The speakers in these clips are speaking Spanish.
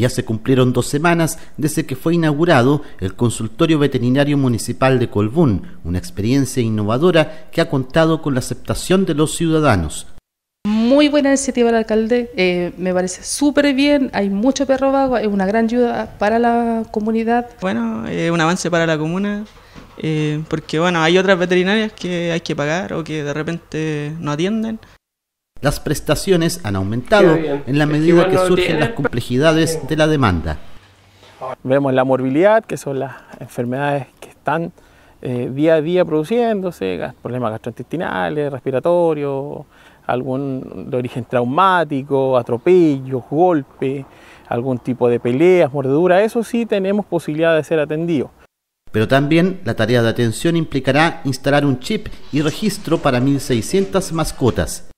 Ya se cumplieron dos semanas desde que fue inaugurado el Consultorio Veterinario Municipal de Colbún, una experiencia innovadora que ha contado con la aceptación de los ciudadanos. Muy buena iniciativa del alcalde, eh, me parece súper bien, hay mucho perro vago, es una gran ayuda para la comunidad. Bueno, es un avance para la comuna, eh, porque bueno, hay otras veterinarias que hay que pagar o que de repente no atienden. Las prestaciones han aumentado en la medida que surgen las complejidades de la demanda. Vemos la morbilidad, que son las enfermedades que están eh, día a día produciéndose, problemas gastrointestinales, respiratorios, algún de origen traumático, atropellos, golpes, algún tipo de peleas, mordedura, eso sí tenemos posibilidad de ser atendido. Pero también la tarea de atención implicará instalar un chip y registro para 1.600 mascotas.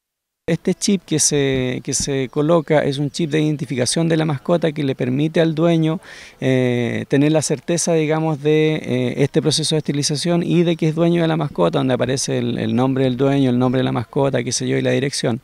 Este chip que se, se coloca es un chip de identificación de la mascota que le permite al dueño eh, tener la certeza, digamos, de eh, este proceso de esterilización y de que es dueño de la mascota, donde aparece el, nombre del dueño, el nombre de la mascota, qué sé yo, y la dirección.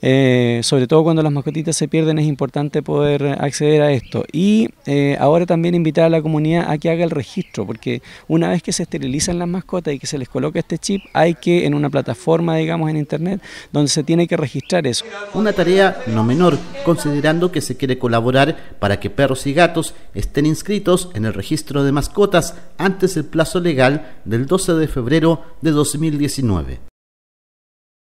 Eh, sobre todo cuando las mascotitas se pierden es importante poder acceder a esto. Y ahora también invitar a la comunidad a que haga el registro, porque una vez que se esterilizan las mascotas y que se les coloca este chip, hay que en una plataforma, digamos, en internet, donde se tiene que registrar eso. Una tarea no menor, considerando que se quiere colaborar para que perros y gatos estén inscritos en el registro de mascotas antes del plazo legal del 12 de febrero de 2019.